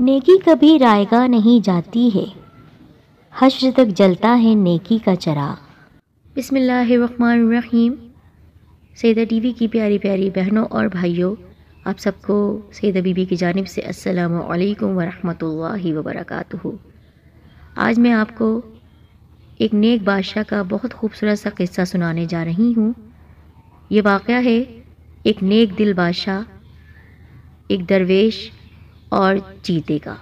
नेकी कभी रायगा नहीं जाती है हश्र तक जलता है नेकी का चराग बिसमीम सैदा टीवी की प्यारी प्यारी बहनों और भाइयों आप सबको सैदा बीबी की जानब से अस्सलाम वालेकुम वरहमतुल्लाहि आज मैं आपको एक नेक बादशाह का बहुत खूबसूरत सा किस्सा सुनाने जा रही हूँ ये वाक़ है एक नेक दिल बादशाह एक दरवेश और जीतेगा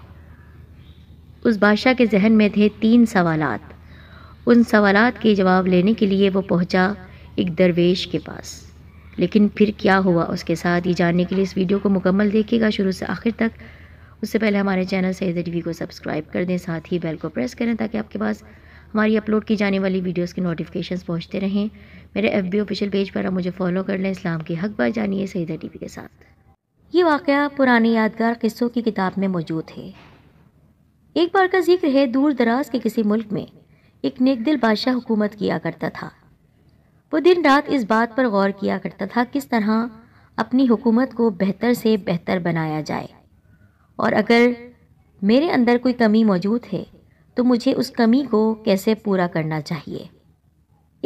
उस बादशाह के जहन में थे तीन सवालात उन सवालात के जवाब लेने के लिए वो पहुंचा एक दरवेश के पास लेकिन फिर क्या हुआ उसके साथ ये जानने के लिए इस वीडियो को मुकम्मल देखिएगा शुरू से आखिर तक उससे पहले हमारे चैनल टी टीवी को सब्सक्राइब कर दें साथ ही बेल को प्रेस करें ताकि आपके पास हमारी अपलोड की जाने वाली वीडियोस की नोटिफिकेशंस पहुंचते रहें मेरे एफ बी ऑफिशियल पेज पर आप मुझे फॉलो कर लें इस्लाम के हक बार जानिए सईदा टीवी के साथ ये वाक़ पुराने यादगार किस्सों की किताब में मौजूद है एक बार का जिक्र है दूर दराज के किसी मुल्क में एक नेकदिल बादशाह हुकूमत किया करता था वो दिन रात इस बात पर गौर किया करता था किस तरह अपनी हुकूमत को बेहतर से बेहतर बनाया जाए और अगर मेरे अंदर कोई कमी मौजूद है तो मुझे उस कमी को कैसे पूरा करना चाहिए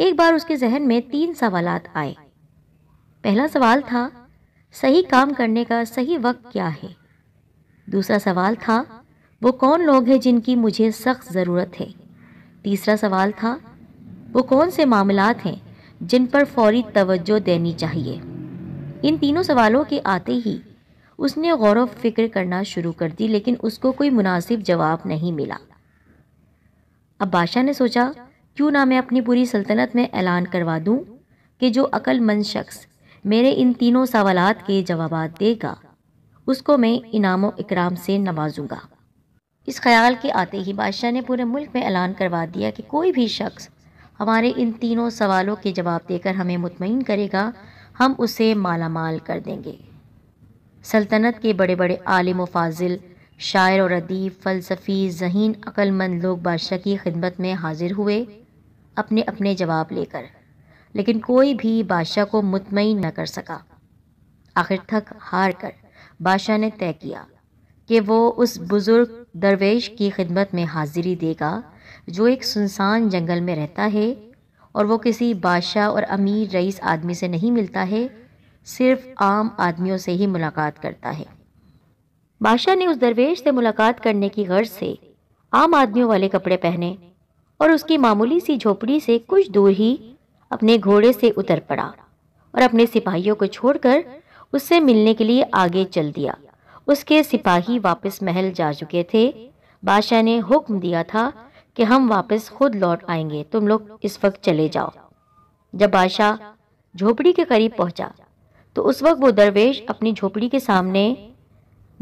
एक बार उसके जहन में तीन सवाल आए पहला सवाल था सही काम करने का सही वक्त क्या है दूसरा सवाल था वो कौन लोग हैं जिनकी मुझे सख्त ज़रूरत है तीसरा सवाल था वो कौन से मामलात हैं जिन पर फौरी तवज्जो देनी चाहिए इन तीनों सवालों के आते ही उसने गौर व फिक्र करना शुरू कर दी लेकिन उसको कोई मुनासिब जवाब नहीं मिला अब बादशाह ने सोचा क्यों ना मैं अपनी पूरी सल्तनत में ऐलान करवा दूं कि जो अकलमंद शख्स मेरे इन तीनों सवालत के जवाब देगा उसको मैं इनाम इकराम से नवाजूंगा इस ख्याल के आते ही बादशाह ने पूरे मुल्क में ऐलान करवा दिया कि कोई भी शख्स हमारे इन तीनों सवालों के जवाब देकर हमें मुतमिन करेगा हम उसे माला माल कर देंगे सल्तनत के बड़े बड़े आलिम व फाजिल शायर और अदीब फ़लसफ़ी जहीन अक्लमंद लोग बादशाह की खिदमत में हाजिर हुए अपने अपने जवाब लेकर लेकिन कोई भी बादशाह को मुतमिन न कर सका आखिर थक हार कर बादशाह ने तय किया कि वो उस बुज़ुर्ग दरवेश की खिदमत में हाजिरी देगा जो एक सुनसान जंगल में रहता है और वो किसी बादशाह और अमीर रईस आदमी से नहीं मिलता है सिर्फ आम आदमियों से ही मुलाकात करता है बादशाह ने उस दरवेश से मुलाकात करने की गर्ज से आम आदमियों वाले कपड़े पहने और उसकी मामूली सी झोपड़ी से कुछ दूर ही अपने घोड़े से उतर पड़ा और अपने सिपाहियों को छोड़कर उससे मिलने के लिए आगे चल दिया उसके सिपाही वापस महल जा चुके थे बादशाह ने हुक्म दिया था कि हम वापस खुद लौट आएंगे तुम लोग इस वक्त चले जाओ जब बादशाह झोपड़ी के करीब पहुंचा तो उस वक्त वो दरवेश अपनी झोपड़ी के सामने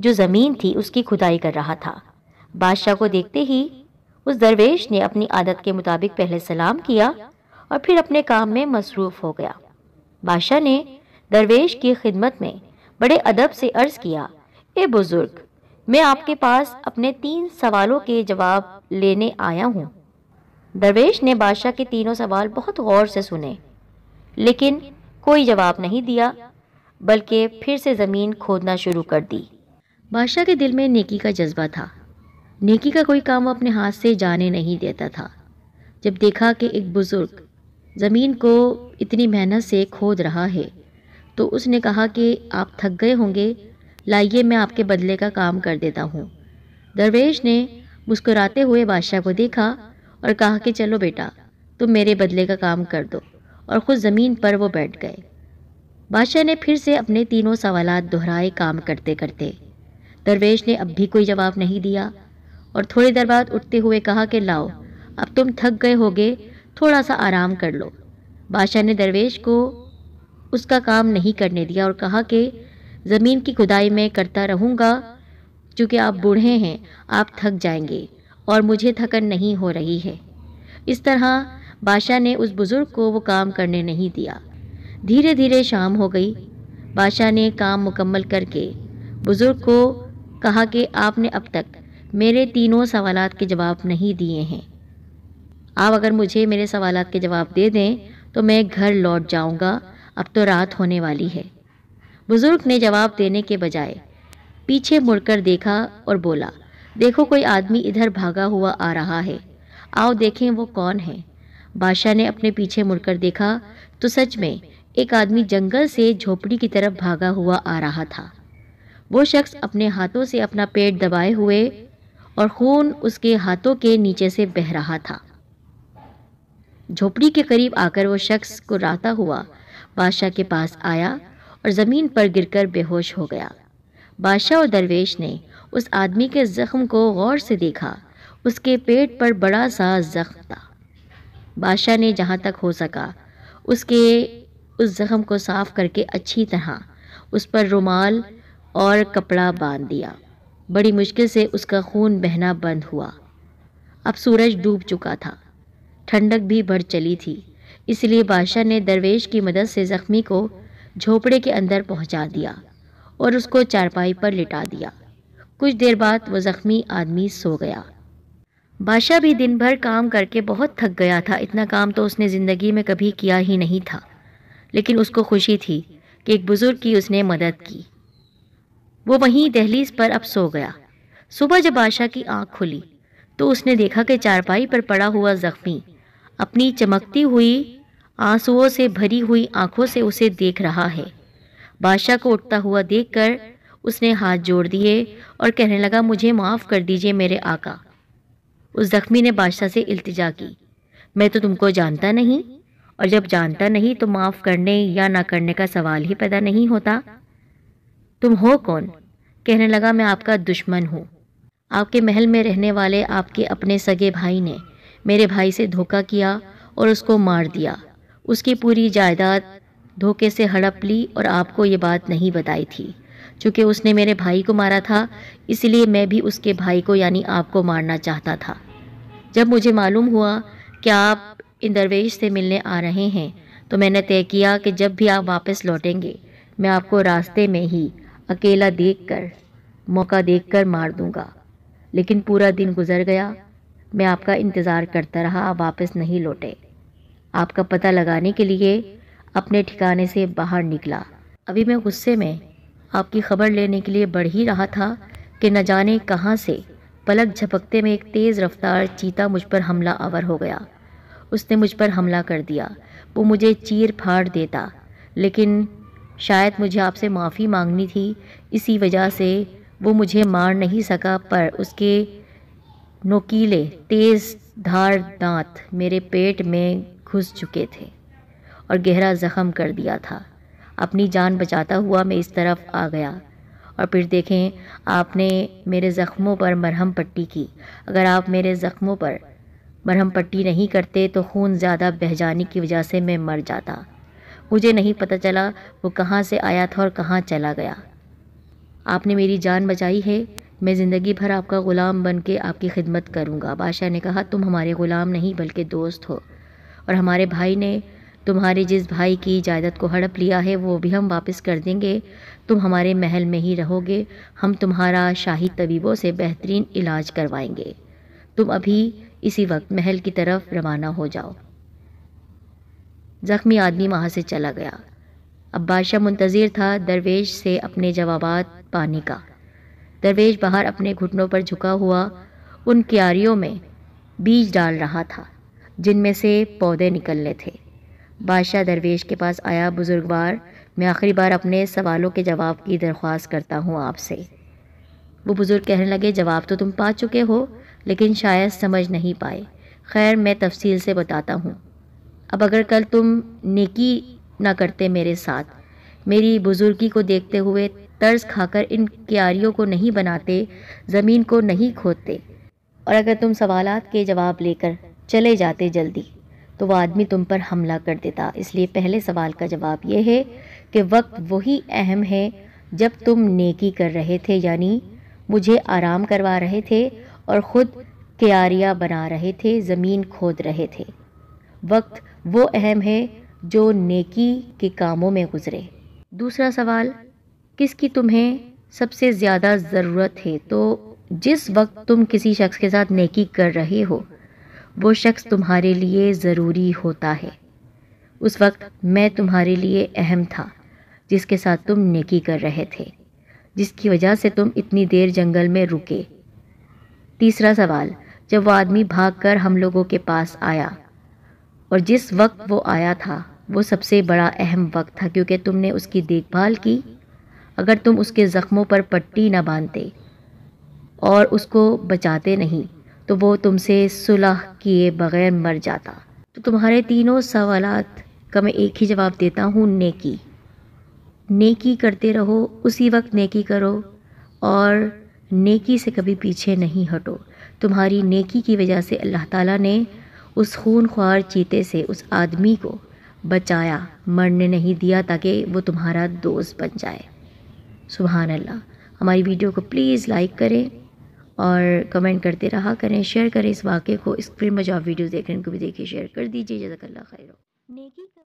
जो ज़मीन थी उसकी खुदाई कर रहा था बादशाह को देखते ही उस दरवेश ने अपनी आदत के मुताबिक पहले सलाम किया और फिर अपने काम में मसरूफ़ हो गया बादशाह ने दरवेश की खिदमत में बड़े अदब से अर्ज़ किया ए बुज़ुर्ग मैं आपके पास अपने तीन सवालों के जवाब लेने आया हूँ दरवेश ने बादशाह के तीनों सवाल बहुत गौर से सुने लेकिन कोई जवाब नहीं दिया बल्कि फिर से ज़मीन खोदना शुरू कर दी बादशाह के दिल में नेकी का जज्बा था नेकी का कोई काम अपने हाथ से जाने नहीं देता था जब देखा कि एक बुज़ुर्ग ज़मीन को इतनी मेहनत से खोद रहा है तो उसने कहा कि आप थक गए होंगे लाइए मैं आपके बदले का काम कर देता हूँ दरवेश ने मुस्कुराते हुए बादशाह को देखा और कहा कि चलो बेटा तुम मेरे बदले का काम कर दो और खुद ज़मीन पर वो बैठ गए बादशाह ने फिर से अपने तीनों सवाल दोहराए काम करते करते दरवेश ने अब भी कोई जवाब नहीं दिया और थोड़ी देर बाद उठते हुए कहा कि लाओ अब तुम थक गए होगे थोड़ा सा आराम कर लो बादशाह ने दरवेश को उसका काम नहीं करने दिया और कहा कि ज़मीन की खुदाई मैं करता रहूँगा चूँकि आप बूढ़े हैं आप थक जाएंगे और मुझे थकन नहीं हो रही है इस तरह बादशाह ने उस बुज़ुर्ग को वो काम करने नहीं दिया धीरे धीरे शाम हो गई बादशाह ने काम मुकम्मल करके बुज़ुर्ग को कहा कि आपने अब तक मेरे तीनों सवालात के जवाब नहीं दिए हैं आप अगर मुझे मेरे सवाल के जवाब दे दें तो मैं घर लौट जाऊंगा अब तो रात होने वाली है बुज़ुर्ग ने जवाब देने के बजाय पीछे मुड़कर देखा और बोला देखो कोई आदमी इधर भागा हुआ आ रहा है आओ देखें वो कौन है बादशाह ने अपने पीछे मुड़कर देखा तो सच में एक आदमी जंगल से झोपड़ी की तरफ भागा हुआ आ रहा था वो शख्स अपने हाथों से अपना पेट दबाए हुए और खून उसके हाथों के नीचे से बह रहा था झोपड़ी के करीब आकर वो शख्स को राता हुआ बादशाह के पास आया और ज़मीन पर गिरकर बेहोश हो गया बादशाह और दरवेश ने उस आदमी के ज़ख्म को गौर से देखा उसके पेट पर बड़ा सा ज़ख्म था बादशाह ने जहाँ तक हो सका उसके उस ज़ख्म को साफ करके अच्छी तरह उस पर रुमाल और कपड़ा बांध दिया बड़ी मुश्किल से उसका खून बहना बंद हुआ अब सूरज डूब चुका था ठंडक भी बढ़ चली थी इसलिए बादशाह ने दरवेश की मदद से ज़ख्मी को झोपड़े के अंदर पहुंचा दिया और उसको चारपाई पर लिटा दिया कुछ देर बाद वो ज़ख्मी आदमी सो गया बादशाह भी दिन भर काम करके बहुत थक गया था इतना काम तो उसने ज़िंदगी में कभी किया ही नहीं था लेकिन उसको खुशी थी कि एक बुज़ुर्ग की उसने मदद की वो वहीं दहलीज पर अब सो गया सुबह जब बादशाह की आंख खुली तो उसने देखा कि चारपाई पर पड़ा हुआ ज़ख्मी अपनी चमकती हुई आंसुओं से भरी हुई आंखों से उसे देख रहा है बादशाह को उठता हुआ देखकर उसने हाथ जोड़ दिए और कहने लगा मुझे माफ़ कर दीजिए मेरे आका उस जख्मी ने बादशाह से इल्तिजा की मैं तो तुमको जानता नहीं और जब जानता नहीं तो माफ़ करने या ना करने का सवाल ही पैदा नहीं होता तुम हो कौन कहने लगा मैं आपका दुश्मन हूँ आपके महल में रहने वाले आपके अपने सगे भाई ने मेरे भाई से धोखा किया और उसको मार दिया उसकी पूरी जायदाद धोखे से हड़प ली और आपको ये बात नहीं बताई थी चूँकि उसने मेरे भाई को मारा था इसलिए मैं भी उसके भाई को यानी आपको मारना चाहता था जब मुझे मालूम हुआ कि आप इन दरवेश से मिलने आ रहे हैं तो मैंने तय किया कि जब भी आप वापस लौटेंगे मैं आपको रास्ते में ही अकेला देखकर मौका देखकर मार दूंगा लेकिन पूरा दिन गुजर गया मैं आपका इंतज़ार करता रहा आप वापस नहीं लौटे आपका पता लगाने के लिए अपने ठिकाने से बाहर निकला अभी मैं गुस्से में आपकी खबर लेने के लिए बढ़ ही रहा था कि न जाने कहाँ से पलक झपकते में एक तेज़ रफ्तार चीता मुझ पर हमला आवर हो गया उसने मुझ पर हमला कर दिया वो मुझे चीर फाड़ देता लेकिन शायद मुझे आपसे माफ़ी मांगनी थी इसी वजह से वो मुझे मार नहीं सका पर उसके नोकीले तेज धार दांत मेरे पेट में घुस चुके थे और गहरा जख्म कर दिया था अपनी जान बचाता हुआ मैं इस तरफ आ गया और फिर देखें आपने मेरे ज़ख्मों पर मरहम पट्टी की अगर आप मेरे ज़ख्मों पर मरहम पट्टी नहीं करते तो खून ज़्यादा बह जाने की वजह से मैं मर जाता मुझे नहीं पता चला वो कहाँ से आया था और कहाँ चला गया आपने मेरी जान बचाई है मैं ज़िंदगी भर आपका ग़ुलाम बन के आपकी खिदमत करूँगा बादशाह ने कहा तुम हमारे ग़ुलाम नहीं बल्कि दोस्त हो और हमारे भाई ने तुम्हारे जिस भाई की जायदाद को हड़प लिया है वो भी हम वापस कर देंगे तुम हमारे महल में ही रहोगे हम तुम्हारा शाही तबीबों से बेहतरीन इलाज करवाएंगे तुम अभी इसी वक्त महल की तरफ रवाना हो जाओ ज़ख्मी आदमी वहाँ से चला गया अब बादशाह मुंतज़िर था दरवेश से अपने जवाब पाने का दरवेश बाहर अपने घुटनों पर झुका हुआ उन क्यारियों में बीज डाल रहा था जिनमें से पौधे निकलने थे बादशाह दरवेश के पास आया बुजुर्गवार मैं आखिरी बार अपने सवालों के जवाब की दरख्वास्त करता हूँ आपसे वो बुज़ुर्ग कहने लगे जवाब तो तुम पा चुके हो लेकिन शायद समझ नहीं पाए खैर मैं तफसील से बताता हूँ अब अगर कल तुम नेकी ना करते मेरे साथ मेरी बुज़ुर्गी को देखते हुए तर्ज खाकर इन क्यारियों को नहीं बनाते ज़मीन को नहीं खोदते और अगर तुम सवालात के जवाब लेकर चले जाते जल्दी तो वह आदमी तुम पर हमला कर देता इसलिए पहले सवाल का जवाब यह है कि वक्त वही अहम है जब तुम नेकी कर रहे थे यानी मुझे आराम करवा रहे थे और ख़ुद क्यारियाँ बना रहे थे ज़मीन खोद रहे थे वक्त वो अहम है जो नेकी के कामों में गुजरे दूसरा सवाल किसकी तुम्हें सबसे ज़्यादा ज़रूरत है तो जिस वक्त तुम किसी शख्स के साथ नेकी कर रहे हो वो शख्स तुम्हारे लिए ज़रूरी होता है उस वक्त मैं तुम्हारे लिए अहम था जिसके साथ तुम नेकी कर रहे थे जिसकी वजह से तुम इतनी देर जंगल में रुके तीसरा सवाल जब वो आदमी भागकर हम लोगों के पास आया और जिस वक्त वो आया था वो सबसे बड़ा अहम वक्त था क्योंकि तुमने उसकी देखभाल की अगर तुम उसके ज़ख्मों पर पट्टी ना बांधते और उसको बचाते नहीं तो वो तुमसे सुलह किए बगैर मर जाता तो तुम्हारे तीनों सवाल का मैं एक ही जवाब देता हूँ नेकी नेकी करते रहो उसी वक्त नेकी करो और नेकी से कभी पीछे नहीं हटो तुम्हारी नेकी की वजह से अल्लाह ताला ने उस खून ख्वार चीते से उस आदमी को बचाया मरने नहीं दिया ताकि वो तुम्हारा दोस्त बन जाए सुबहान अल्लाह हमारी वीडियो को प्लीज़ लाइक करें और कमेंट करते रहा करें शेयर करें इस वाक़े को स्क्रीन फिल्म जो आप वीडियो देख रहे हैं उनको भी देखिए शेयर कर दीजिए जजाकल्ला खैर